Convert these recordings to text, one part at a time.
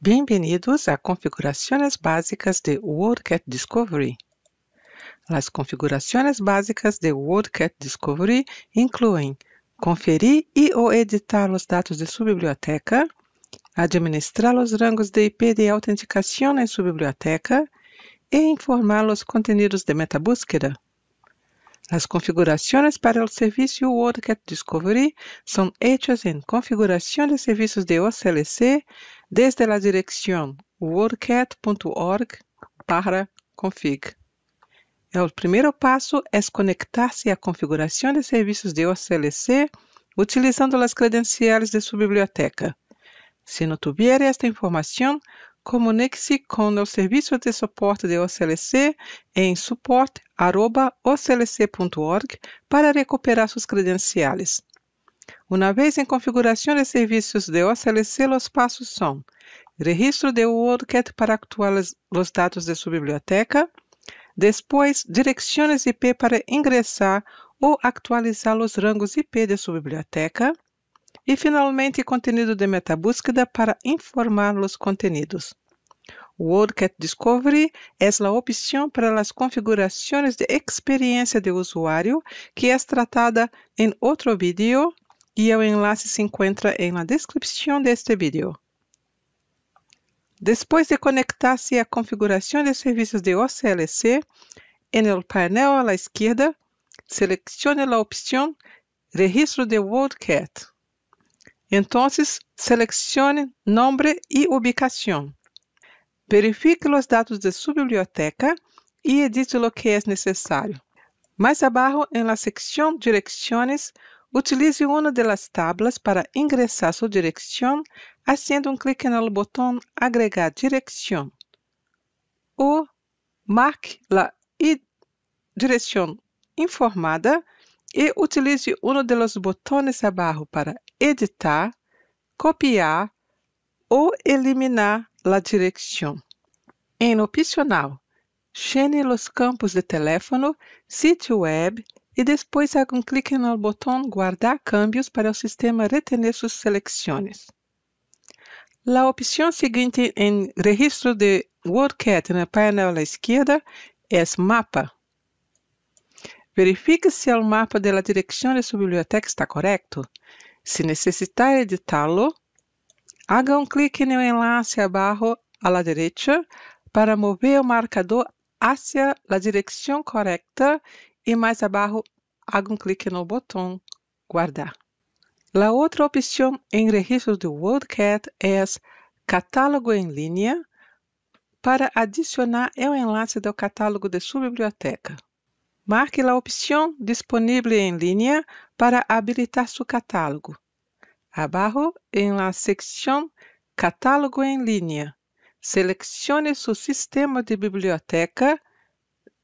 Bem-vindos a configurações básicas de WordCat Discovery. As configurações básicas de WordCat Discovery incluem conferir e ou editar os dados de sua biblioteca, administrar os rangos de IP de autenticação em sua biblioteca e informar os contenidos de metabúsqueda. As configurações para o serviço WordCat Discovery são feitas em configuração de serviços de OCLC desde a direção wordcat.org para config. É primeiro passo é conectar-se à configuração de serviços de OCLC utilizando as credenciais de sua biblioteca. Se não tiver esta informação, comunique-se com o serviço de suporte de OCLC em suporte.oclc.org para recuperar suas credenciais. Uma vez em configuração de serviços de OCLC, os passos são registro de WordCat para atualizar os dados de sua biblioteca, depois direções IP para ingressar ou atualizar os rangos IP de sua biblioteca, e finalmente, conteúdo de metabúsqueda para informar os contenidos. WordCat Discovery é a opção para as configurações de experiência de usuário que é tratada em outro vídeo e o enlace se encontra na en descrição deste vídeo. Depois de conectar-se à configuração de serviços de OCLC, em painel à esquerda, selecione a opção Registro de WordCat. Entonces, seleccione nombre y ubicación. Verifique los datos de su biblioteca y edite lo que es necesario. Mais abajo, en la sección Direcciones, utilice una de las tablas para ingresar su dirección haciendo un clic en el botón Agregar dirección o marque la dirección informada y utilice uno de los botones abajo para editar, copiar ou eliminar la dirección. Em opcional, Chene os campos de teléfono, sítio web e depois haga um clique no botão Guardar cambios para o sistema retener suas seleções. A opção seguinte em registro de WordCat na painel à esquerda é Mapa. Verifique se o mapa da direção de sua biblioteca está correto. Se necessitar editá-lo, haga um clique no enlace abaixo à la para mover o marcador hacia a direção correta e mais abaixo haga um clique no botão Guardar. A outra opção em registro de WorldCat é Catálogo em linha para adicionar o enlace do catálogo de sua biblioteca. Marque a opção disponível em linha para habilitar seu catálogo. Abaixo, em la secção Catálogo em linha, selecione seu sistema de biblioteca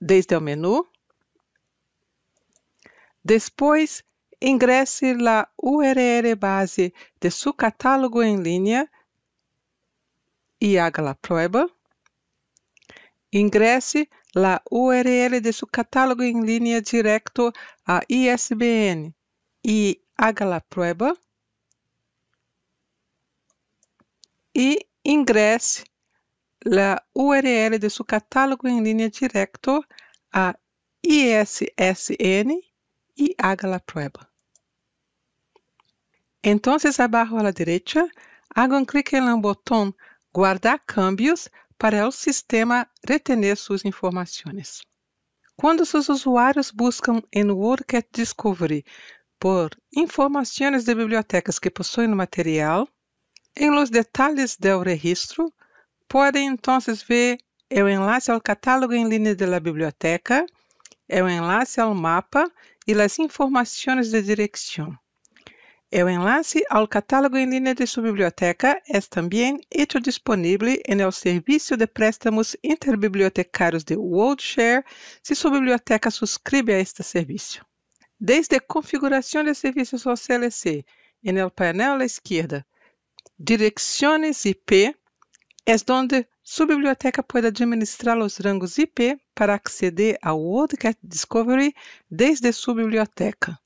desde o menu. Depois, ingresse a URL base de seu catálogo em linha e haga a prova. Ingresse la URL de su catálogo em linha direto a ISBN e haga la prueba. E ingresse la URL de su catálogo em linha direto a ISSN e haga la prueba. Então, abaixo a direita, derecha, haga clique no botão Guardar cambios para o sistema retener suas informações. Quando seus usuários buscam em WorldCat Discovery por informações de bibliotecas que possuem material, em los detalhes do registro, podem então ver o enlace ao catálogo em linha da biblioteca, o enlace ao mapa e as informações de direção. É o enlace ao catálogo em linha de sua biblioteca é também hecho disponível no el de Préstamos Interbibliotecários de Worldshare se sua biblioteca suscribe a este serviço. Desde configuração de serviços OCLC, em el painel à esquerda, Direcciones IP, é onde sua biblioteca pode administrar os rangos IP para acceder ao WorldCat Discovery desde sua biblioteca.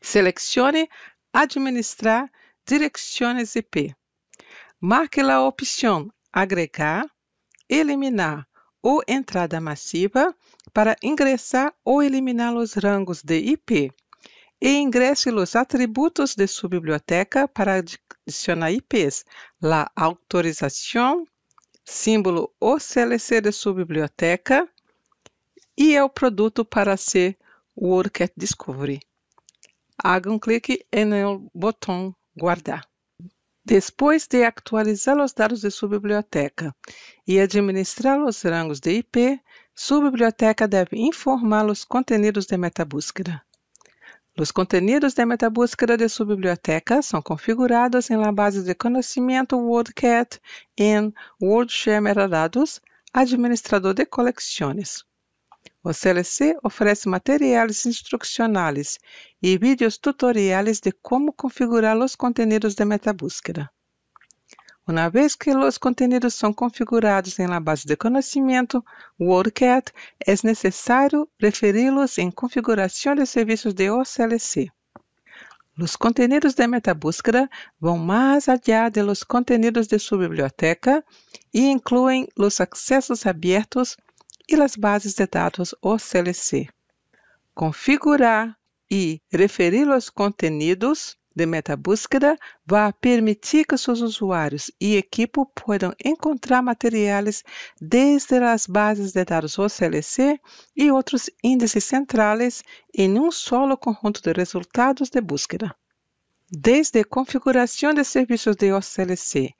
Selecione administrar direcciones IP. Marque a opção agregar, eliminar ou entrada massiva para ingressar ou eliminar os rangos de IP e ingresse os atributos de sua biblioteca para adicionar IPs, la autorização, símbolo OCLC de sua biblioteca e é o produto para ser WorldCat Discovery haga un clic en el botón Guardar. Depois de atualizar os dados de sua biblioteca e administrar os rangos de IP, sua biblioteca deve informar os contenidos de metabúsqueda. Os contenidos de metabúsqueda de sua biblioteca são configurados em la base de conhecimento WordCat em WordShare Metadados, administrador de coleções. O CLC oferece materiais instrucionais e vídeos tutoriais de como configurar os conteúdos de metabúsqueda. Uma vez que os conteúdos são configurados em uma base de conhecimento WordCat, é necessário referi-los em configuração de serviços de OCLC. Os conteúdos de MetaBúsqueda vão mais allá de los conteúdos de sua biblioteca e incluem os acessos abertos e as bases de dados OCLC. Configurar e referir os contenidos de metabúsqueda vai permitir que seus usuários e equipe possam encontrar materiais desde as bases de dados OCLC e outros índices centrais em um solo conjunto de resultados de búsqueda. Desde Configuração de Serviços de OCLC,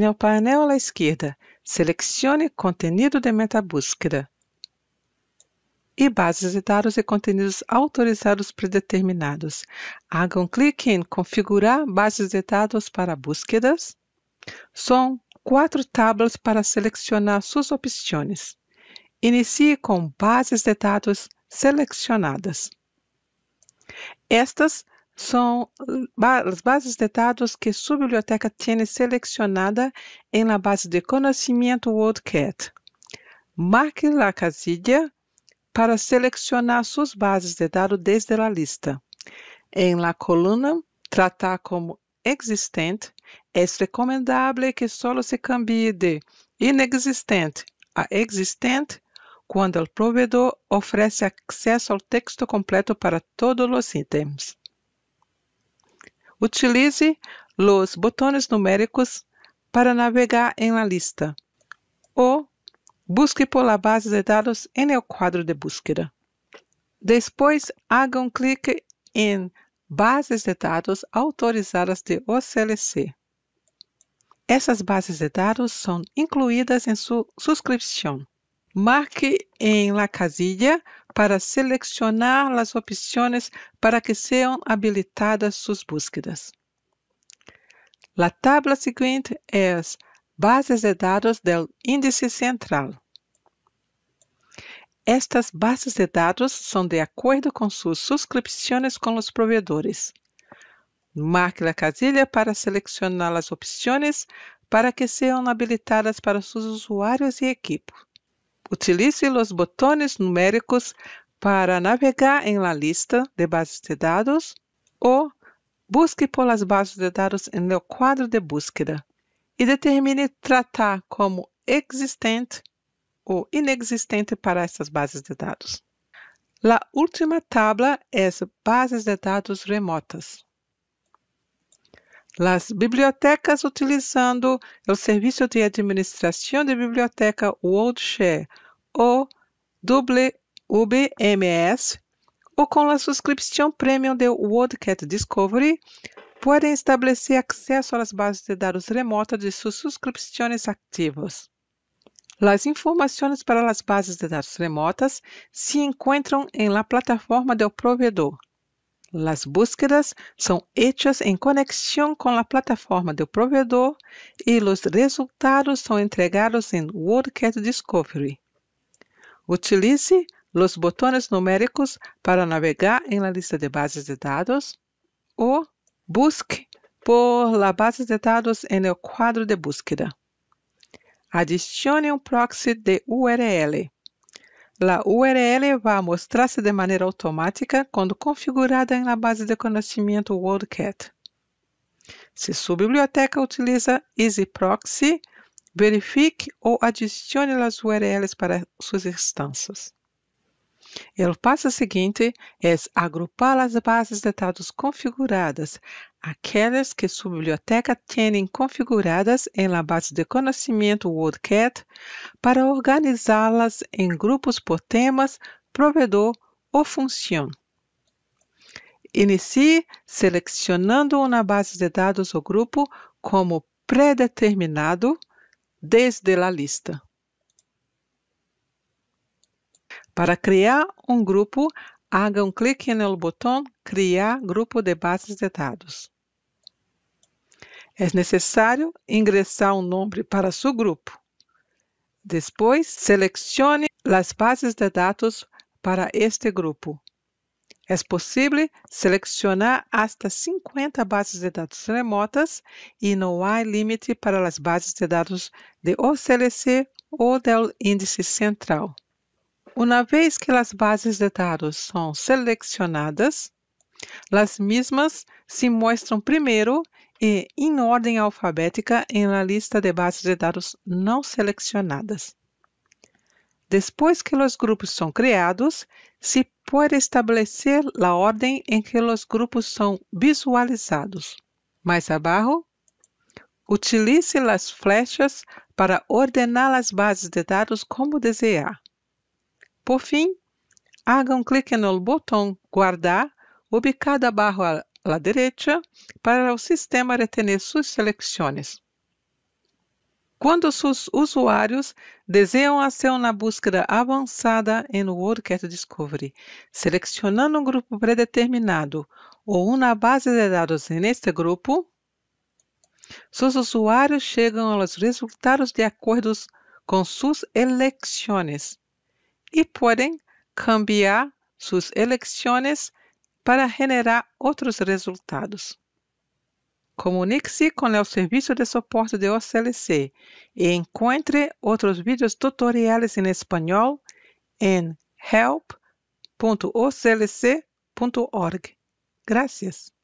no painel à esquerda, selecione Contenido de Metabúsqueda e bases de dados e conteúdos autorizados predeterminados. Haga um clique em Configurar bases de dados para búsquedas. São quatro tabelas para selecionar suas opções. Inicie com bases de dados selecionadas. Estas são as bases de dados que sua biblioteca tem selecionada em la base de conhecimento WordCat. Marque a casilla para selecionar suas bases de dados desde a lista. Em la coluna Tratar como existente, é recomendável que solo se cambie de inexistente a existente quando o provedor oferece acesso ao texto completo para todos os itens. Utilize os botões numéricos para navegar em la lista ou Busque pela base de dados en el cuadro de búsqueda. Después, haga un clic en Bases de dados autorizadas de OCLC. Essas bases de dados são incluídas em sua subscrição. Marque em la casilla para selecionar as opções para que sejam habilitadas suas búsquedas. A tabla seguinte é Bases de dados do Índice Central. Estas bases de dados são de acordo com suas subscrições com os provedores. Marque a casilha para selecionar as opções para que sejam habilitadas para seus usuários e equipo. Utilize os botões numéricos para navegar em la lista de bases de dados ou busque por bases de dados no quadro de búsqueda e determine tratar como existente ou inexistente para essas bases de dados. A última tabla é as bases de dados remotas. As bibliotecas utilizando o serviço de administração de biblioteca WorldShare ou WBMS ou com a subscrição premium de WorldCat Discovery podem estabelecer acesso às bases de dados remotas de suas subscrições ativas. As informações para as bases de dados remotas se encontram em la plataforma del provedor. Las búsquedas são hechas em conexão com a plataforma do provedor e os resultados são entregados em WordCat Discovery. Utilize os botões numéricos para navegar em la lista de bases de dados ou busque por la base de dados em el quadro de búsqueda. Adicione um proxy de URL. La URL vai mostrar-se de maneira automática quando configurada na la base de conhecimento WorldCat. Se sua biblioteca utiliza EasyProxy, verifique ou adicione as URLs para suas instâncias. O passo seguinte é agrupar as bases de dados configuradas, aquelas que sua biblioteca tem configuradas em la base de conhecimento WordCat, para organizá-las em grupos por temas, provedor ou função. Inicie selecionando uma base de dados ou grupo como predeterminado desde a lista. Para criar um grupo, haga um clique no botão Criar grupo de bases de dados. É necessário ingressar um nome para seu grupo. Depois, selecione as bases de dados para este grupo. É possível selecionar até 50 bases de dados remotas e não há limite para as bases de dados de OCLC ou do Índice Central. Uma vez que as bases de dados são selecionadas, as mesmas se mostram primeiro e em ordem alfabética em la lista de bases de dados não selecionadas. Depois que os grupos são criados, se pode estabelecer a ordem em que os grupos são visualizados. Mais abaixo, utilize as flechas para ordenar as bases de dados como desejar. Por fim, haga um clique no botão Guardar, ubicado abaixo à, à direita, para o sistema retener suas seleções. Quando seus usuários desejam fazer uma búsqueda avançada no WordCat Discovery, selecionando um grupo predeterminado ou uma base de dados neste grupo, seus usuários chegam aos resultados de acordo com suas eleições y pueden cambiar sus elecciones para generar otros resultados. Comunique-se com o serviço de suporte de OCLC e encontre outros vídeos tutoriais em espanhol em help.oclc.org. Gracias.